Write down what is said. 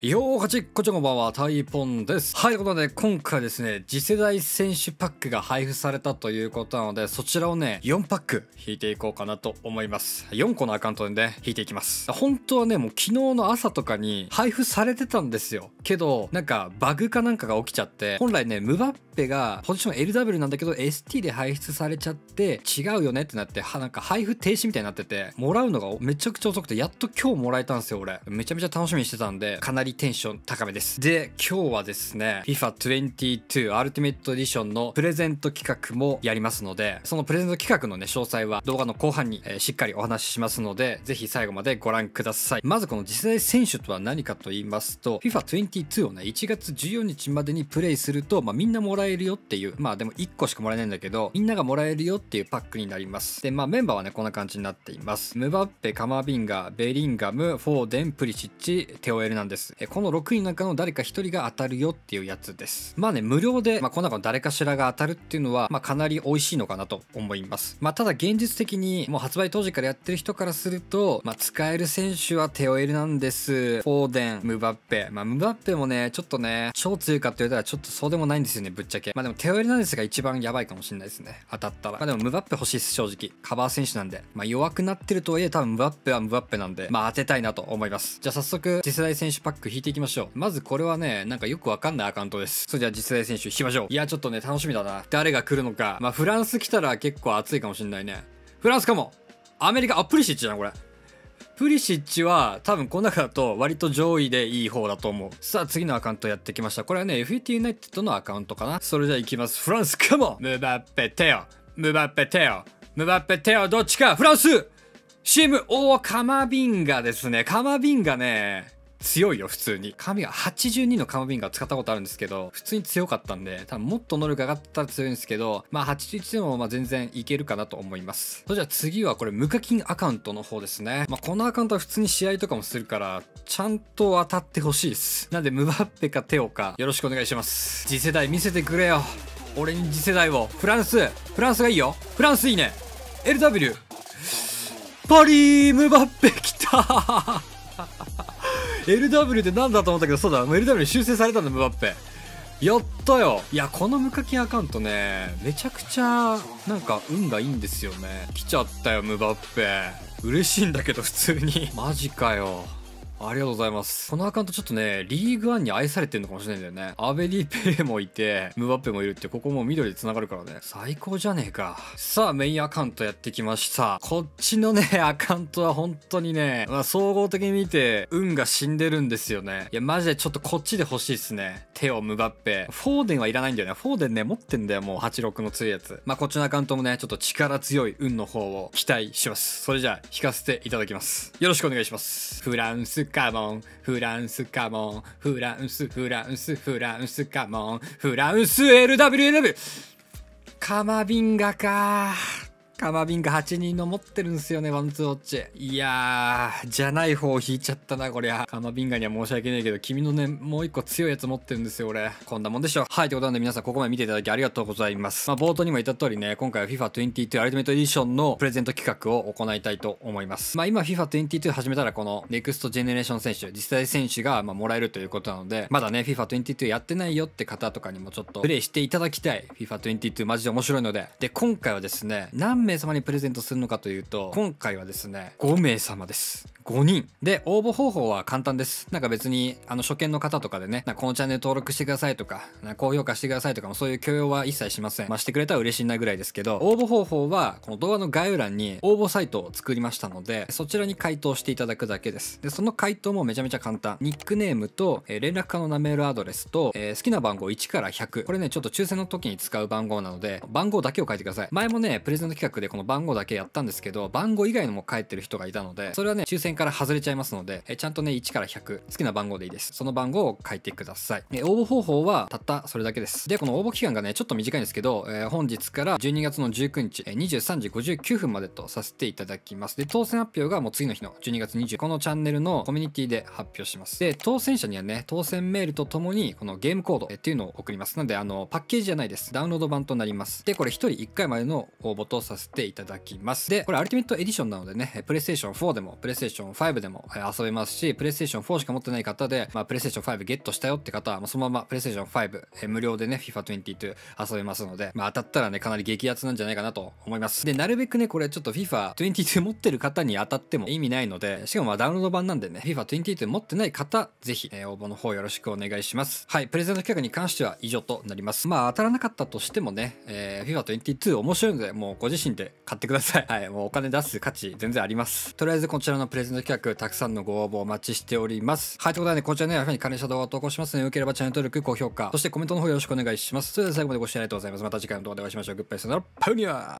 よーはち、こちょこんばんは、タイポンです。はい、ということで、ね、今回ですね、次世代選手パックが配布されたということなので、そちらをね、4パック引いていこうかなと思います。4個のアカウントでね、引いていきます。本当はね、もう昨日の朝とかに配布されてたんですよ。けど、なんか、バグかなんかが起きちゃって、本来ね、ムバッペがポジション LW なんだけど ST で排出されちゃって違うよねってなってはなんか配布停止みたいになっててもらうのがめちゃくちゃ遅くてやっと今日もらえたんですよ俺めちゃめちゃ楽しみにしてたんでかなりテンション高めですで今日はですね FIFA22 アルティメットエディションのプレゼント企画もやりますのでそのプレゼント企画のね詳細は動画の後半に、えー、しっかりお話ししますのでぜひ最後までご覧くださいまずこの次世代選手とは何かと言いますと FIFA22 をね1月14日までにプレイすると、まあ、みんなもらええるよっていう、まあでも1個しかもらえないんだけど、みんながもらえるよっていうパックになります。で、まあメンバーはね、こんな感じになっています。ムバッペ、カマビンガ、ベリンガム、フォーデン、プリシッチ、テオエルなんです。この6人の中の誰か1人が当たるよっていうやつです。まあね、無料で、まあこの中の誰かしらが当たるっていうのは、まあかなり美味しいのかなと思います。まあただ現実的に、もう発売当時からやってる人からすると、まあ使える選手はテオエルなんです。フォーデン、ムバッペ。まあムバッペもね、ちょっとね、超強いかって言われたらちょっとそうでもないんですよね、ぶっちゃけ。けまあでもテオエルナデスが一番やばいかもしれないですね。当たったら。まあでもムバッペ欲しいです、正直。カバー選手なんで。まあ弱くなってるとはいえ多分ムバッペはムバッペなんで、まあ当てたいなと思います。じゃあ早速、次世代選手パック引いていきましょう。まずこれはね、なんかよくわかんないアカウントです。それじゃあ次世代選手引きましょう。いや、ちょっとね、楽しみだな。誰が来るのか。まあフランス来たら結構熱いかもしんないね。フランスかもアメリカ、アプリシッチじゃん、これ。プリシッチは多分この中だと割と上位でいい方だと思う。さあ次のアカウントやってきました。これはね、FET ユナイテッドのアカウントかな。それじゃあいきます。フランス、カモンムバッペ、テオムバッペ、テオムバッペ、テオどっちかフランス c ーム、おー、カマビンガですね。カマビンガね。強いよ普通に髪が82のカモビンガ使ったことあるんですけど普通に強かったんで多分もっと能力上がったら強いんですけどまあ81でもまあ全然いけるかなと思いますそれじゃあ次はこれ無課金アカウントの方ですねまあこのアカウントは普通に試合とかもするからちゃんと当たってほしいですなんでムバッペかテオかよろしくお願いします次世代見せてくれよ俺に次世代をフランスフランスがいいよフランスいいね LW パリームバッペ来た LW って何だと思ったけど、そうだ、LW 修正されたんだ、ムバッペ。やったよいや、この無課金アカウントね、めちゃくちゃ、なんか、運がいいんですよね。来ちゃったよ、ムバッペ。嬉しいんだけど、普通に。マジかよ。ありがとうございます。このアカウントちょっとね、リーグワンに愛されてるのかもしれないんだよね。アベリー・ペレもいて、ムバッペもいるって、ここも緑で繋がるからね。最高じゃねえか。さあ、メインアカウントやってきました。こっちのね、アカウントは本当にね、まあ、総合的に見て、運が死んでるんですよね。いや、マジでちょっとこっちで欲しいっすね。手をムバッペ。フォーデンはいらないんだよね。フォーデンね、持ってんだよ、もう86の強いやつ。まあ、こっちのアカウントもね、ちょっと力強い運の方を期待します。それじゃあ、引かせていただきます。よろしくお願いします。フランスカモンフランスカモンフランスフランスフランスカモンフランス LWLW カマビンガかカマビンガ8人の持ってるんですよね、ワンツーウォッチ。いやー、じゃない方を引いちゃったな、こりゃ。カマビンガには申し訳ないけど、君のね、もう一個強いやつ持ってるんですよ、俺。こんなもんでしょ。はい、ということなんで皆さんここまで見ていただきありがとうございます。まあ、冒頭にも言った通りね、今回は FIFA22 アルティメットエディションのプレゼント企画を行いたいと思います。まあ、今 FIFA22 始めたらこのネクストジェネレーション選手、実際選手がまあ、もらえるということなので、まだね、FIFA22 やってないよって方とかにもちょっとプレイしていただきたい。FIFA22 マジで面白いので。で、今回はですね、何名様にプレゼントするのかというと今回はですね5名様です5人。で、応募方法は簡単です。なんか別に、あの、初見の方とかでね、このチャンネル登録してくださいとか、か高評価してくださいとかもそういう許容は一切しません。まあ、してくれたら嬉しいなぐらいですけど、応募方法は、この動画の概要欄に応募サイトを作りましたので、そちらに回答していただくだけです。で、その回答もめちゃめちゃ簡単。ニックネームと、えー、連絡可能なメールアドレスと、えー、好きな番号1から100。これね、ちょっと抽選の時に使う番号なので、番号だけを書いてください。前もね、プレゼント企画でこの番号だけやったんですけど、番号以外のも書いてる人がいたので、それはね、抽選から外れちゃいますので、えちゃんとね、1から100、好きな番号でいいです。その番号を書いてください。で、応募方法はたったそれだけです。で、この応募期間がね、ちょっと短いんですけど、え本日から12月の19日、え23時59分までとさせていただきます。で、当選発表がもう次の日の12月20、このチャンネルのコミュニティで発表します。で、当選者にはね、当選メールとともに、このゲームコードえっていうのを送ります。なので、あの、パッケージじゃないです。ダウンロード版となります。で、これ1人1回までの応募とさせていただきます。で、これアルティメットエディションなのでね、プレイステーション4でも、プレイステーション5でも遊べますし、PlayStation 4しか持ってない方で、まあ、PlayStation 5ゲットしたよって方は、まあ、そのまま PlayStation 5、え無料でね、FIFA22 遊べますので、まあ、当たったらね、かなり激アツなんじゃないかなと思います。で、なるべくね、これちょっと FIFA22 持ってる方に当たっても意味ないので、しかもまダウンロード版なんでね、FIFA22 持ってない方、ぜひ、え応募の方よろしくお願いします。はい、プレゼント企画に関しては以上となります。まあ、当たらなかったとしてもね、えー、FIFA22 面白いので、もうご自身で買ってください。はい、もうお金出す価値全然あります。とりあえずこちらのプレゼントの企画、たくさんのご応募お待ちしております。はい、ということでね、こちらね、はに関連し動画を投稿しますので、よければチャンネル登録、高評価、そしてコメントの方よろしくお願いします。それでは最後までご視聴ありがとうございます。また次回の動画でお会いしましょう。グッバイさよなら、パウニー